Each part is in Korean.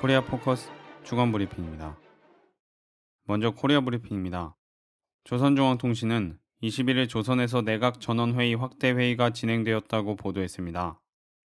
코리아 포커스 주간 브리핑입니다. 먼저 코리아 브리핑입니다. 조선중앙통신은 21일 조선에서 내각 전원회의 확대 회의가 진행되었다고 보도했습니다.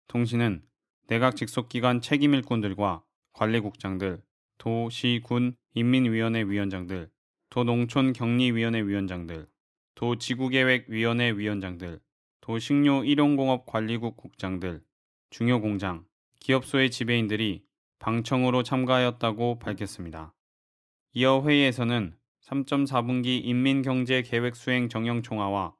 통신은 내각 직속기관 책임 일꾼들과 관리국장들, 도, 시, 군, 인민위원회 위원장들, 도농촌격리위원회 위원장들, 도지구계획위원회 위원장들, 도식료 일용공업 관리국 국장들, 중요공장, 기업소의 지배인들이 방청으로 참가하였다고 밝혔습니다. 이어 회의에서는 3.4분기 인민경제계획수행 정형총화와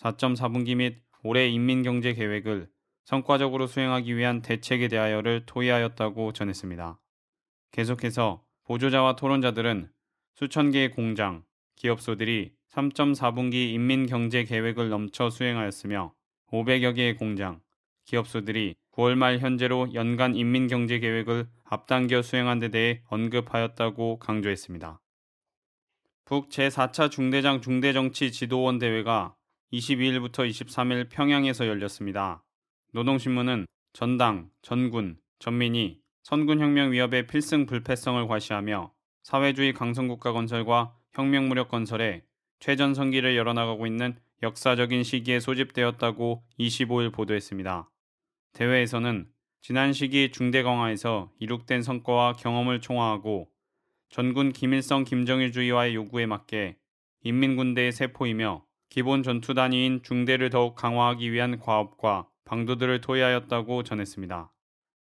4.4분기 및 올해 인민경제계획을 성과적으로 수행하기 위한 대책에 대하여를 토의하였다고 전했습니다. 계속해서 보조자와 토론자들은 수천 개의 공장, 기업소들이 3.4분기 인민경제계획을 넘쳐 수행하였으며 500여 개의 공장, 기업소들이 9월 말 현재로 연간 인민경제계획을 앞당겨 수행한 데 대해 언급하였다고 강조했습니다. 북 제4차 중대장 중대정치 지도원 대회가 22일부터 23일 평양에서 열렸습니다. 노동신문은 전당, 전군, 전민이 선군혁명 위협의 필승 불패성을 과시하며 사회주의 강성국가 건설과 혁명 무력 건설에 최전성기를 열어나가고 있는 역사적인 시기에 소집되었다고 25일 보도했습니다. 대회에서는 지난 시기 중대 강화에서 이룩된 성과와 경험을 총화하고 전군 김일성 김정일주의와의 요구에 맞게 인민군대의 세포이며 기본 전투 단위인 중대를 더욱 강화하기 위한 과업과 방도들을 토의하였다고 전했습니다.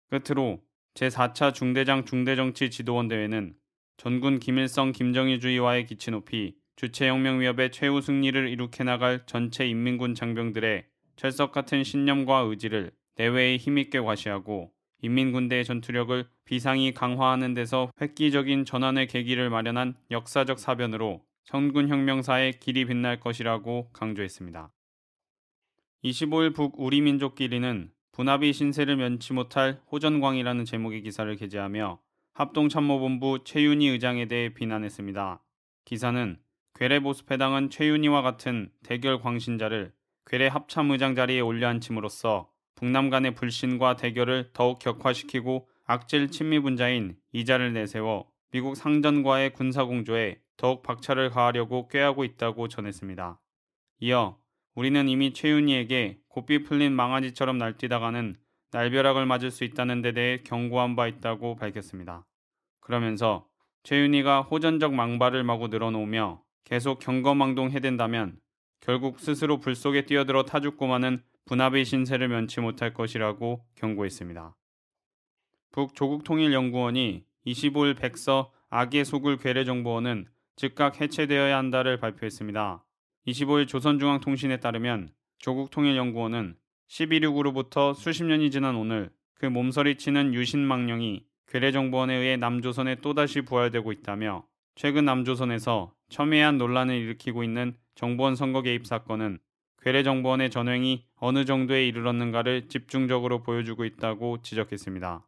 끝으로 제4차 중대장 중대정치 지도원 대회는 전군 김일성 김정일주의와의 기치 높이 주체혁명 위협의 최후 승리를 이룩해 나갈 전체 인민군 장병들의 철석 같은 신념과 의지를 대외에 힘있게 과시하고 인민군대의 전투력을 비상이 강화하는 데서 획기적인 전환의 계기를 마련한 역사적 사변으로 청군혁명사의 길이 빛날 것이라고 강조했습니다. 25일 북 우리 민족끼리는 분합이 신세를 면치 못할 호전광이라는 제목의 기사를 게재하며 합동참모본부 최윤희 의장에 대해 비난했습니다. 기사는 괴뢰보수패당은 최윤희와 같은 대결 광신자를 괴뢰 합참의장 자리에 올려앉힘으로써 북남 간의 불신과 대결을 더욱 격화시키고 악질 친미 분자인 이자를 내세워 미국 상전과의 군사공조에 더욱 박차를 가하려고 꾀하고 있다고 전했습니다. 이어 우리는 이미 최윤희에게 고삐 풀린 망아지처럼 날뛰다가는 날벼락을 맞을 수 있다는 데 대해 경고한 바 있다고 밝혔습니다. 그러면서 최윤희가 호전적 망발을 마구 늘어놓으며 계속 경거망동해댄다면 결국 스스로 불 속에 뛰어들어 타죽고마는 분합의 신세를 면치 못할 것이라고 경고했습니다. 북조국통일연구원이 25일 백서 악의 속을 괴뢰정보원은 즉각 해체되어야 한다를 발표했습니다. 25일 조선중앙통신에 따르면 조국통일연구원은 11.6으로부터 수십 년이 지난 오늘 그 몸서리치는 유신망령이 괴뢰정보원에 의해 남조선에 또다시 부활되고 있다며 최근 남조선에서 첨예한 논란을 일으키고 있는 정보원 선거 개입 사건은 괴뢰정보원의 전횡이 어느 정도에 이르렀는가를 집중적으로 보여주고 있다고 지적했습니다.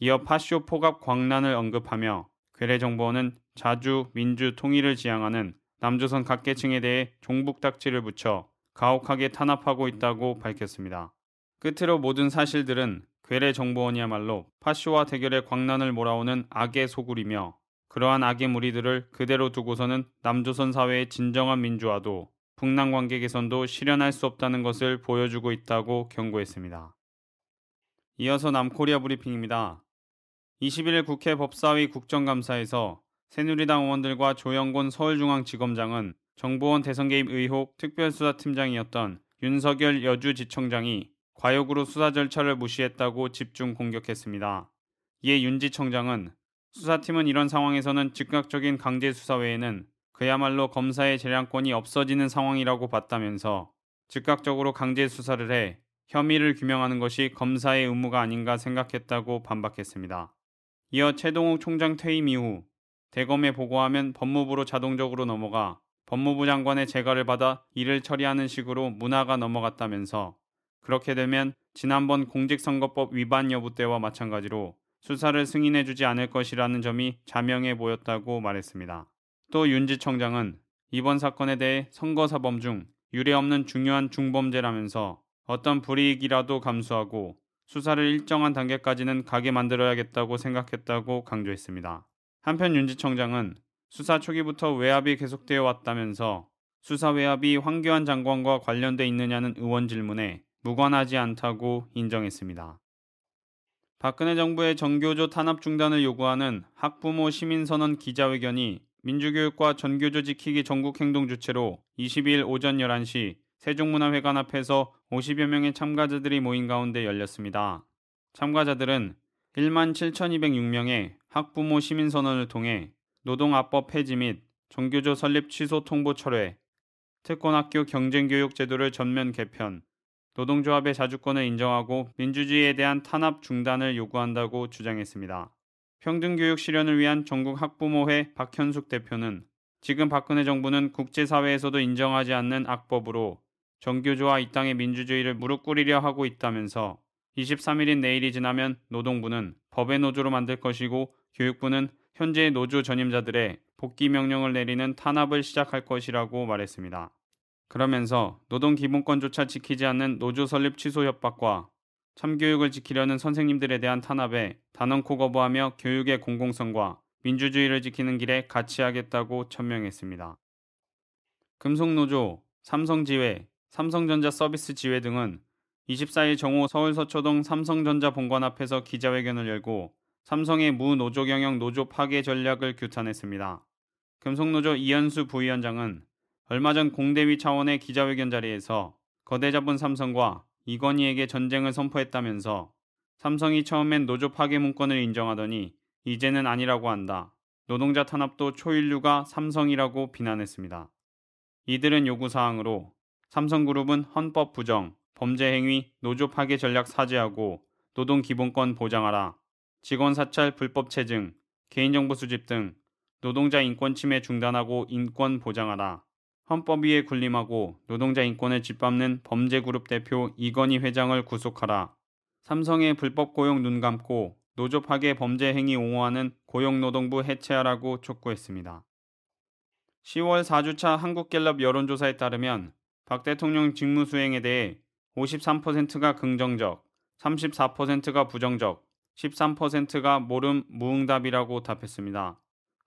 이어 파쇼 포갑 광란을 언급하며 괴뢰정보원은 자주 민주 통일을 지향하는 남조선 각계층에 대해 종북딱지를 붙여 가혹하게 탄압하고 있다고 밝혔습니다. 끝으로 모든 사실들은 괴뢰정보원이야말로 파쇼와 대결의 광란을 몰아오는 악의 소굴이며 그러한 악의 무리들을 그대로 두고서는 남조선 사회의 진정한 민주화도 북남 관계 개선도 실현할 수 없다는 것을 보여주고 있다고 경고했습니다. 이어서 남코리아 브리핑입니다. 21일 국회 법사위 국정감사에서 새누리당 의원들과 조영곤 서울중앙지검장은 정보원 대선 개입 의혹 특별수사팀장이었던 윤석열 여주지청장이 과욕으로 수사 절차를 무시했다고 집중 공격했습니다. 이에 윤지청장은 수사팀은 이런 상황에서는 즉각적인 강제 수사 외에는 그야말로 검사의 재량권이 없어지는 상황이라고 봤다면서 즉각적으로 강제 수사를 해 혐의를 규명하는 것이 검사의 의무가 아닌가 생각했다고 반박했습니다. 이어 최동욱 총장 퇴임 이후 대검에 보고하면 법무부로 자동적으로 넘어가 법무부 장관의 재가를 받아 이를 처리하는 식으로 문화가 넘어갔다면서 그렇게 되면 지난번 공직선거법 위반 여부 때와 마찬가지로 수사를 승인해주지 않을 것이라는 점이 자명해 보였다고 말했습니다. 또 윤지 청장은 이번 사건에 대해 선거사범 중 유례 없는 중요한 중범죄라면서 어떤 불이익이라도 감수하고 수사를 일정한 단계까지는 가게 만들어야겠다고 생각했다고 강조했습니다. 한편 윤지 청장은 수사 초기부터 외압이 계속되어 왔다면서 수사 외압이 황교안 장관과 관련돼 있느냐는 의원 질문에 무관하지 않다고 인정했습니다. 박근혜 정부의 정교조 탄압 중단을 요구하는 학부모 시민선언 기자회견이 민주교육과 전교조 지키기 전국행동 주체로 22일 오전 11시 세종문화회관 앞에서 50여 명의 참가자들이 모인 가운데 열렸습니다. 참가자들은 1만 7,206명의 학부모 시민선언을 통해 노동합법 폐지 및전교조 설립 취소 통보 철회, 특권학교 경쟁교육 제도를 전면 개편, 노동조합의 자주권을 인정하고 민주주의에 대한 탄압 중단을 요구한다고 주장했습니다. 평등교육 실현을 위한 전국 학부모회 박현숙 대표는 지금 박근혜 정부는 국제사회에서도 인정하지 않는 악법으로 정교조와 이 땅의 민주주의를 무릎 꿇이려 하고 있다면서 23일인 내일이 지나면 노동부는 법의 노조로 만들 것이고 교육부는 현재의 노조 전임자들의 복귀 명령을 내리는 탄압을 시작할 것이라고 말했습니다. 그러면서 노동 기본권조차 지키지 않는 노조 설립 취소 협박과 참교육을 지키려는 선생님들에 대한 탄압에 단언코 거부하며 교육의 공공성과 민주주의를 지키는 길에 같이 하겠다고 천명했습니다. 금속노조, 삼성지회, 삼성전자 서비스 지회 등은 24일 정오 서울 서초동 삼성전자 본관 앞에서 기자회견을 열고 삼성의 무노조 경영 노조 파괴 전략을 규탄했습니다. 금속노조 이현수 부위원장은 얼마 전 공대위 차원의 기자회견 자리에서 거대 자본 삼성과 이건희에게 전쟁을 선포했다면서 삼성이 처음엔 노조 파괴 문건을 인정하더니 이제는 아니라고 한다. 노동자 탄압도 초인류가 삼성이라고 비난했습니다. 이들은 요구사항으로 삼성그룹은 헌법 부정, 범죄 행위, 노조 파괴 전략 사죄하고 노동 기본권 보장하라, 직원 사찰 불법 체증, 개인정보 수집 등 노동자 인권 침해 중단하고 인권 보장하라, 헌법 위에 군림하고 노동자 인권을 짓밟는 범죄 그룹 대표 이건희 회장을 구속하라. 삼성의 불법 고용 눈 감고 노조 파괴 범죄 행위 옹호하는 고용노동부 해체하라고 촉구했습니다. 10월 4주차 한국갤럽 여론조사에 따르면 박 대통령 직무 수행에 대해 53%가 긍정적, 34%가 부정적, 13%가 모름 무응답이라고 답했습니다.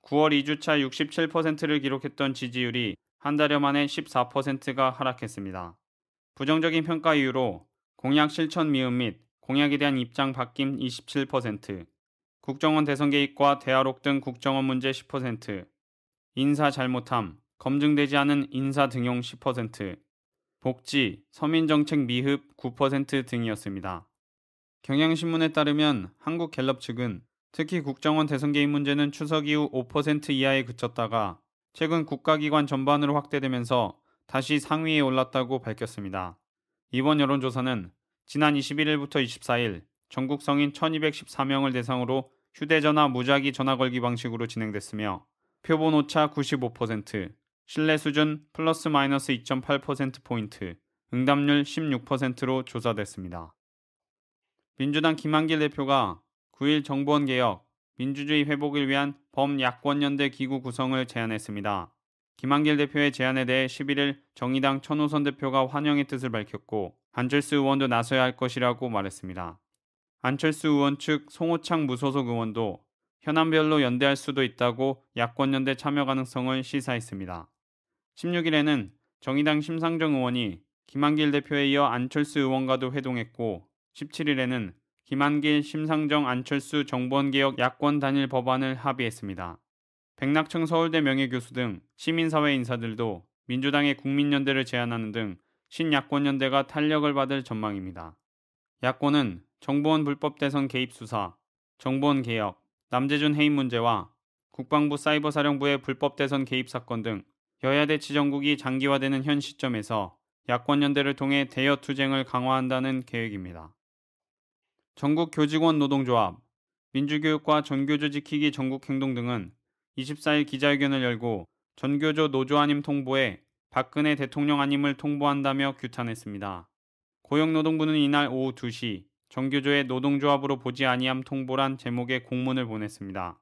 9월 2주차 67%를 기록했던 지지율이 한 달여 만에 14%가 하락했습니다. 부정적인 평가 이유로 공약 실천 미흡 및 공약에 대한 입장 바뀜 27%, 국정원 대선 개입과 대화록 등 국정원 문제 10%, 인사 잘못함, 검증되지 않은 인사 등용 10%, 복지, 서민정책 미흡 9% 등이었습니다. 경향신문에 따르면 한국갤럽 측은 특히 국정원 대선 개입 문제는 추석 이후 5% 이하에 그쳤다가 최근 국가기관 전반으로 확대되면서 다시 상위에 올랐다고 밝혔습니다. 이번 여론조사는 지난 21일부터 24일 전국 성인 1214명을 대상으로 휴대전화 무작위 전화 걸기 방식으로 진행됐으며 표본 오차 95%, 신뢰 수준 플러스 마이너스 2.8%포인트, 응답률 16%로 조사됐습니다. 민주당 김한길 대표가 9일 정보원 개혁, 민주주의 회복을 위한 범야권연대 기구 구성을 제안했습니다. 김한길 대표의 제안에 대해 11일 정의당 천호선 대표가 환영의 뜻을 밝혔고 안철수 의원도 나서야 할 것이라고 말했습니다. 안철수 의원 측 송호창 무소속 의원도 현안별로 연대할 수도 있다고 야권연대 참여 가능성을 시사했습니다. 16일에는 정의당 심상정 의원이 김한길 대표에 이어 안철수 의원과도 회동했고 17일에는 김한길, 심상정, 안철수 정보원개혁 야권 단일 법안을 합의했습니다. 백낙청 서울대 명예교수 등 시민사회 인사들도 민주당의 국민연대를 제안하는 등 신야권연대가 탄력을 받을 전망입니다. 야권은 정보원 불법 대선 개입 수사, 정보원 개혁, 남재준 해임 문제와 국방부 사이버사령부의 불법 대선 개입 사건 등 여야 대치 정국이 장기화되는 현 시점에서 야권 연대를 통해 대여 투쟁을 강화한다는 계획입니다. 전국 교직원 노동조합, 민주교육과 전교조 지키기 전국행동 등은 24일 기자회견을 열고 전교조 노조안임 통보에 박근혜 대통령 안임을 통보한다며 규탄했습니다. 고용노동부는 이날 오후 2시 전교조의 노동조합으로 보지 아니함 통보란 제목의 공문을 보냈습니다.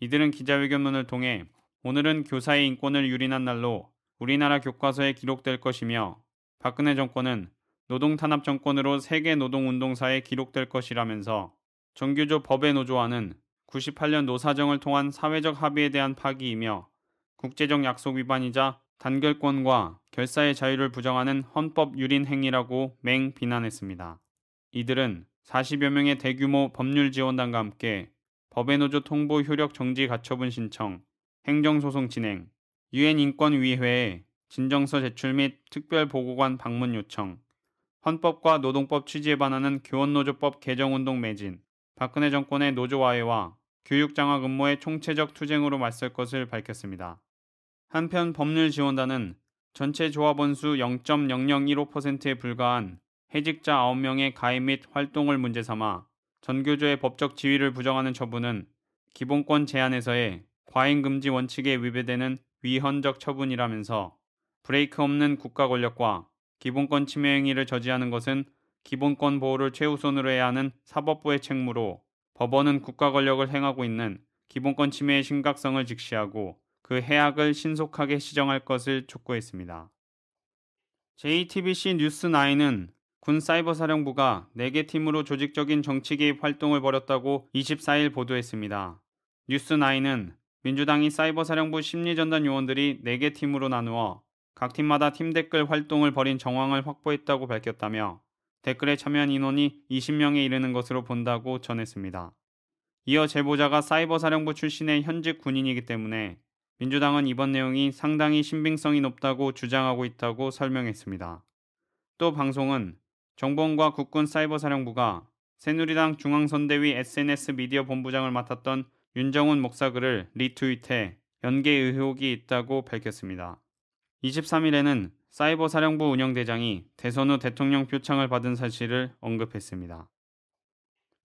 이들은 기자회견문을 통해 오늘은 교사의 인권을 유린한 날로 우리나라 교과서에 기록될 것이며 박근혜 정권은 노동 탄압 정권으로 세계 노동 운동사에 기록될 것이라면서 정규조 법의 노조화는 98년 노사정을 통한 사회적 합의에 대한 파기이며 국제적 약속 위반이자 단결권과 결사의 자유를 부정하는 헌법 유린 행위라고 맹 비난했습니다. 이들은 40여 명의 대규모 법률 지원단과 함께 법의 노조 통보 효력 정지 가처분 신청, 행정소송 진행, 유엔 인권위회에 진정서 제출 및 특별 보고관 방문 요청, 헌법과 노동법 취지에 반하는 교원노조법 개정운동 매진, 박근혜 정권의 노조화해와 교육장학 근무의 총체적 투쟁으로 맞설 것을 밝혔습니다. 한편 법률지원단은 전체 조합원 수 0.0015%에 불과한 해직자 9명의 가입 및 활동을 문제 삼아 전교조의 법적 지위를 부정하는 처분은 기본권 제한에서의 과잉금지 원칙에 위배되는 위헌적 처분이라면서 브레이크 없는 국가 권력과 기본권 침해 행위를 저지하는 것은 기본권 보호를 최우선으로 해야 하는 사법부의 책무로 법원은 국가 권력을 행하고 있는 기본권 침해의 심각성을 직시하고 그 해악을 신속하게 시정할 것을 촉구했습니다. JTBC 뉴스9은 군 사이버사령부가 4개 팀으로 조직적인 정치 개입 활동을 벌였다고 24일 보도했습니다. 뉴스9은 민주당이 사이버사령부 심리전단 요원들이 4개 팀으로 나누어 각 팀마다 팀 댓글 활동을 벌인 정황을 확보했다고 밝혔다며 댓글에 참여한 인원이 20명에 이르는 것으로 본다고 전했습니다. 이어 제보자가 사이버 사령부 출신의 현직 군인이기 때문에 민주당은 이번 내용이 상당히 신빙성이 높다고 주장하고 있다고 설명했습니다. 또 방송은 정보원과 국군 사이버 사령부가 새누리당 중앙선대위 SNS 미디어 본부장을 맡았던 윤정훈 목사글을 리트윗해 연계 의혹이 있다고 밝혔습니다. 23일에는 사이버 사령부 운영대장이 대선 후 대통령 표창을 받은 사실을 언급했습니다.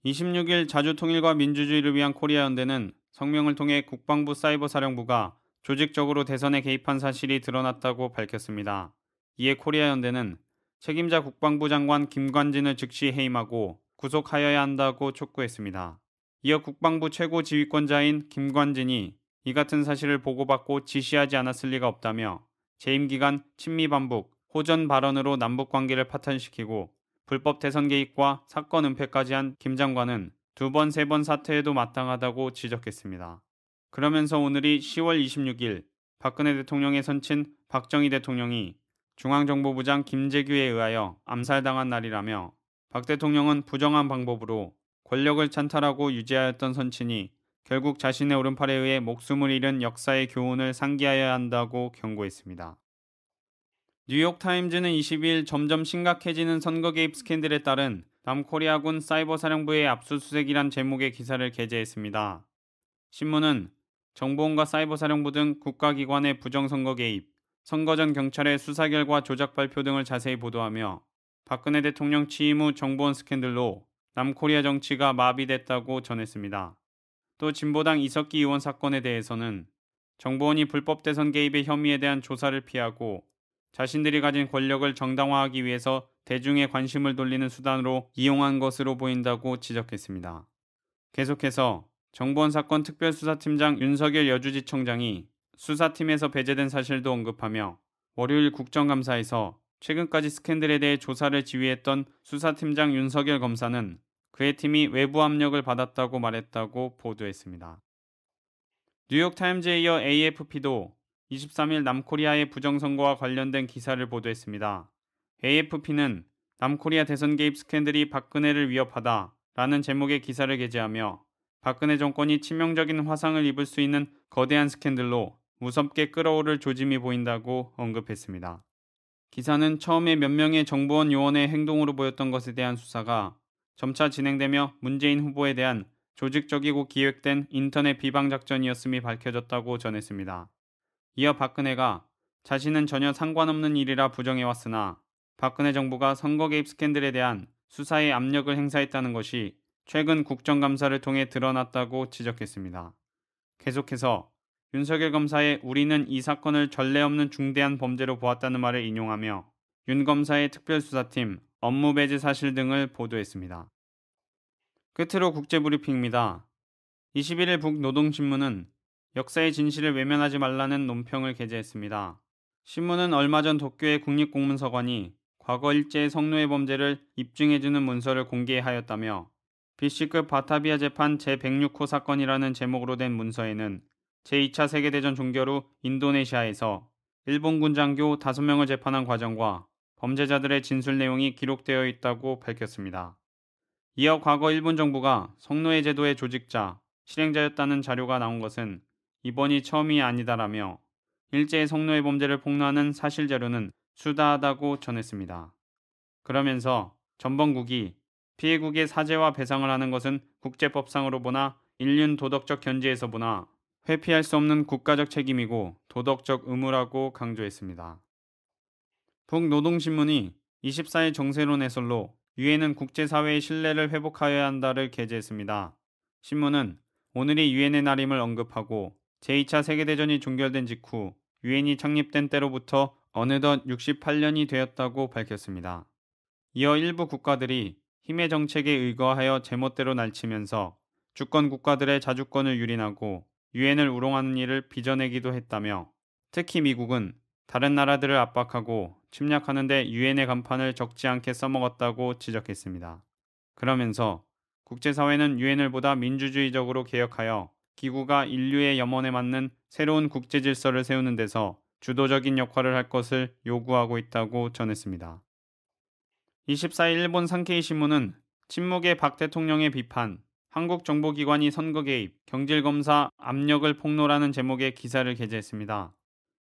26일 자주통일과 민주주의를 위한 코리아 연대는 성명을 통해 국방부 사이버 사령부가 조직적으로 대선에 개입한 사실이 드러났다고 밝혔습니다. 이에 코리아 연대는 책임자 국방부 장관 김관진을 즉시 해임하고 구속하여야 한다고 촉구했습니다. 이어 국방부 최고 지휘권자인 김관진이 이 같은 사실을 보고받고 지시하지 않았을 리가 없다며 재임 기간 친미 반복, 호전 발언으로 남북 관계를 파탄시키고 불법 대선 개입과 사건 은폐까지 한 김 장관은 두 번, 세 번 사퇴해도 마땅하다고 지적했습니다. 그러면서 오늘이 10월 26일 박근혜 대통령의 선친 박정희 대통령이 중앙정보부장 김재규에 의하여 암살당한 날이라며 박 대통령은 부정한 방법으로 권력을 찬탈하고 유지하였던 선친이 결국 자신의 오른팔에 의해 목숨을 잃은 역사의 교훈을 상기하여야 한다고 경고했습니다. 뉴욕타임즈는 22일 점점 심각해지는 선거 개입 스캔들에 따른 남코리아군 사이버 사령부의 압수수색이란 제목의 기사를 게재했습니다. 신문은 정보원과 사이버 사령부 등 국가기관의 부정선거 개입, 선거 전 경찰의 수사 결과 조작 발표 등을 자세히 보도하며 박근혜 대통령 취임 후 정보원 스캔들로 남코리아 정치가 마비됐다고 전했습니다. 또 진보당 이석기 의원 사건에 대해서는 정보원이 불법 대선 개입의 혐의에 대한 조사를 피하고 자신들이 가진 권력을 정당화하기 위해서 대중의 관심을 돌리는 수단으로 이용한 것으로 보인다고 지적했습니다. 계속해서 정보원 사건 특별수사팀장 윤석열 여주지청장이 수사팀에서 배제된 사실도 언급하며 월요일 국정감사에서 최근까지 스캔들에 대해 조사를 지휘했던 수사팀장 윤석열 검사는 그의 팀이 외부 압력을 받았다고 말했다고 보도했습니다. 뉴욕타임즈에 이어 AFP도 23일 남코리아의 부정선거와 관련된 기사를 보도했습니다. AFP는 남코리아 대선 개입 스캔들이 박근혜를 위협하다 라는 제목의 기사를 게재하며 박근혜 정권이 치명적인 화상을 입을 수 있는 거대한 스캔들로 무섭게 끌어오를 조짐이 보인다고 언급했습니다. 기사는 처음에 몇 명의 정보원 요원의 행동으로 보였던 것에 대한 수사가 점차 진행되며 문재인 후보에 대한 조직적이고 기획된 인터넷 비방 작전이었음이 밝혀졌다고 전했습니다. 이어 박근혜가 자신은 전혀 상관없는 일이라 부정해왔으나 박근혜 정부가 선거 개입 스캔들에 대한 수사에 압력을 행사했다는 것이 최근 국정감사를 통해 드러났다고 지적했습니다. 계속해서 윤석열 검사의 우리는 이 사건을 전례 없는 중대한 범죄로 보았다는 말을 인용하며 윤 검사의 특별수사팀 업무 배제 사실 등을 보도했습니다. 끝으로 국제브리핑입니다. 21일 북노동신문은 역사의 진실을 외면하지 말라는 논평을 게재했습니다. 신문은 얼마 전 도쿄의 국립공문서관이 과거 일제의 성노예 범죄를 입증해주는 문서를 공개하였다며 BC급 바타비아 재판 제106호 사건이라는 제목으로 된 문서에는 제2차 세계대전 종결 후 인도네시아에서 일본군 장교 5명을 재판한 과정과 범죄자들의 진술 내용이 기록되어 있다고 밝혔습니다. 이어 과거 일본 정부가 성노예 제도의 조직자, 실행자였다는 자료가 나온 것은 이번이 처음이 아니다라며 일제의 성노예 범죄를 폭로하는 사실 자료는 수다하다고 전했습니다. 그러면서 전범국이 피해국의 사죄와 배상을 하는 것은 국제법상으로 보나 인륜 도덕적 견지에서 보나 회피할 수 없는 국가적 책임이고 도덕적 의무라고 강조했습니다. 북노동신문이 24일 정세론 해설로 유엔은 국제사회의 신뢰를 회복하여야 한다를 게재했습니다. 신문은 오늘이 유엔의 날임을 언급하고 제2차 세계대전이 종결된 직후 유엔이 창립된 때로부터 어느덧 68년이 되었다고 밝혔습니다. 이어 일부 국가들이 힘의 정책에 의거하여 제멋대로 날치면서 주권 국가들의 자주권을 유린하고 유엔을 우롱하는 일을 빚어내기도 했다며 특히 미국은 다른 나라들을 압박하고 침략하는데 유엔의 간판을 적지 않게 써먹었다고 지적했습니다. 그러면서 국제사회는 유엔을 보다 민주주의적으로 개혁하여 기구가 인류의 염원에 맞는 새로운 국제 질서를 세우는 데서 주도적인 역할을 할 것을 요구하고 있다고 전했습니다. 24일 일본 산케이 신문은 침묵의 박 대통령의 비판, 한국 정보기관이 선거 개입, 경질검사 압력을 폭로라는 제목의 기사를 게재했습니다.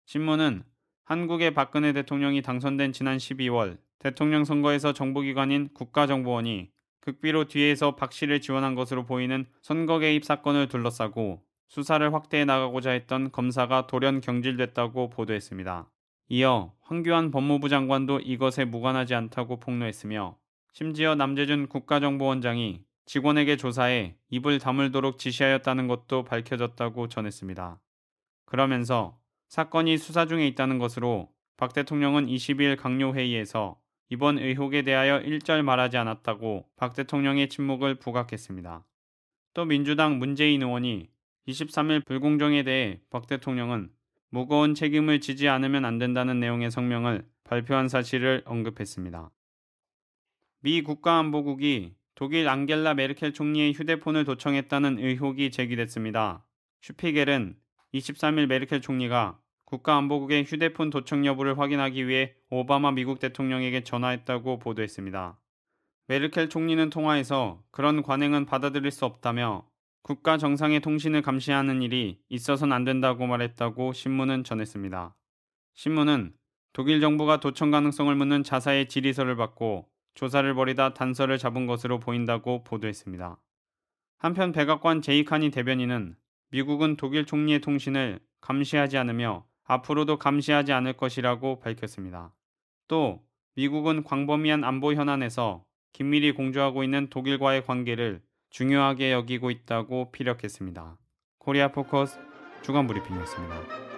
신문은 한국의 박근혜 대통령이 당선된 지난 12월 대통령 선거에서 정보기관인 국가정보원이 극비로 뒤에서 박 씨를 지원한 것으로 보이는 선거 개입 사건을 둘러싸고 수사를 확대해 나가고자 했던 검사가 돌연 경질됐다고 보도했습니다. 이어 황교안 법무부 장관도 이것에 무관하지 않다고 폭로했으며 심지어 남재준 국가정보원장이 직원에게 조사해 입을 다물도록 지시하였다는 것도 밝혀졌다고 전했습니다. 그러면서 사건이 수사 중에 있다는 것으로 박 대통령은 22일 강요회의에서 이번 의혹에 대하여 일절 말하지 않았다고 박 대통령의 침묵을 부각했습니다. 또 민주당 문재인 의원이 23일 불공정에 대해 박 대통령은 무거운 책임을 지지 않으면 안 된다는 내용의 성명을 발표한 사실을 언급했습니다. 미 국가안보국이 독일 앙겔라 메르켈 총리의 휴대폰을 도청했다는 의혹이 제기됐습니다. 슈피겔은 23일 메르켈 총리가 국가안보국의 휴대폰 도청 여부를 확인하기 위해 오바마 미국 대통령에게 전화했다고 보도했습니다. 메르켈 총리는 통화에서 그런 관행은 받아들일 수 없다며 국가 정상의 통신을 감시하는 일이 있어선 안 된다고 말했다고 신문은 전했습니다. 신문은 독일 정부가 도청 가능성을 묻는 자사의 질의서를 받고 조사를 벌이다 단서를 잡은 것으로 보인다고 보도했습니다. 한편 백악관 제이칸이 대변인은 미국은 독일 총리의 통신을 감시하지 않으며 앞으로도 감시하지 않을 것이라고 밝혔습니다. 또 미국은 광범위한 안보 현안에서 긴밀히 공조하고 있는 독일과의 관계를 중요하게 여기고 있다고 피력했습니다. 코리아 포커스 주간 브리핑이었습니다.